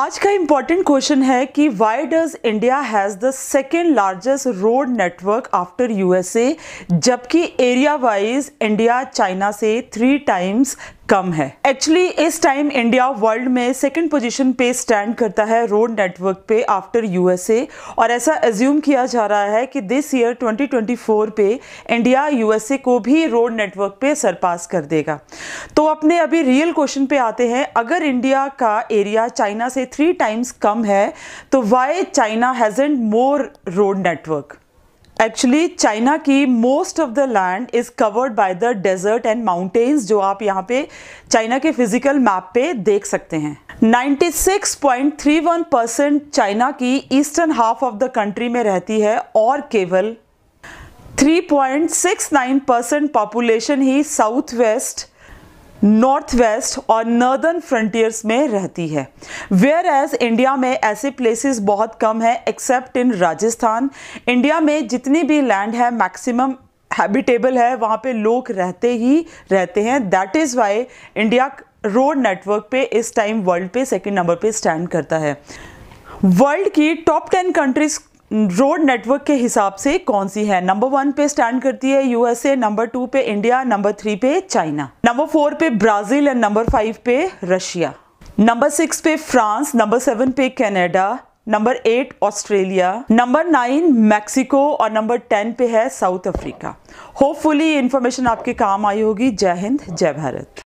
आज का important question है कि why does India has the second largest road network after USA जबकि एरिया वाइज इंडिया चाइना से थ्री टाइम्स कम है एक्चुअली इस टाइम इंडिया वर्ल्ड में सेकेंड पोजिशन पे स्टैंड करता है रोड नेटवर्क पे आफ्टर यूएसए और ऐसा एज्यूम किया जा रहा है कि दिस ईयर 2024 पे इंडिया यूएसए को भी रोड नेटवर्क पे सरपास कर देगा तो अपने अभी रियल क्वेश्चन पे आते हैं अगर इंडिया का एरिया चाइना से थ्री टाइम्स कम है तो why China hasn't more road network actually China की most of the land is covered by the desert and mountains जो आप यहाँ पे चाइना के फिजिकल मैप पे देख सकते हैं 96.31 परसेंट चाइना की eastern half of the country में रहती है और केवल 3.69 परसेंट पॉपुलेशन ही साउथ वेस्ट नॉर्थ वेस्ट और नर्दर्न फ्रंटियर्स में रहती है वेयर एज इंडिया में ऐसे प्लेसेस बहुत कम है एक्सेप्ट इन राजस्थान इंडिया में जितनी भी लैंड है मैक्सिमम हैबिटेबल है वहाँ पे लोग रहते ही रहते हैं that is why India road network पे इस टाइम वर्ल्ड पे सेकेंड नंबर पे स्टैंड करता है वर्ल्ड की top ten countries road network के हिसाब से कौन सी है नंबर वन पे स्टैंड करती है यूएसए नंबर टू पे इंडिया नंबर थ्री पे चाइना नंबर फोर पे ब्राजील एंड नंबर फाइव पे रशिया नंबर सिक्स पे फ्रांस नंबर सेवन पे Canada number eight Australia number nine Mexico और नंबर टेन पे है साउथ अफ्रीका होपफुली ये इन्फॉर्मेशन आपके काम आई होगी जय हिंद जय भारत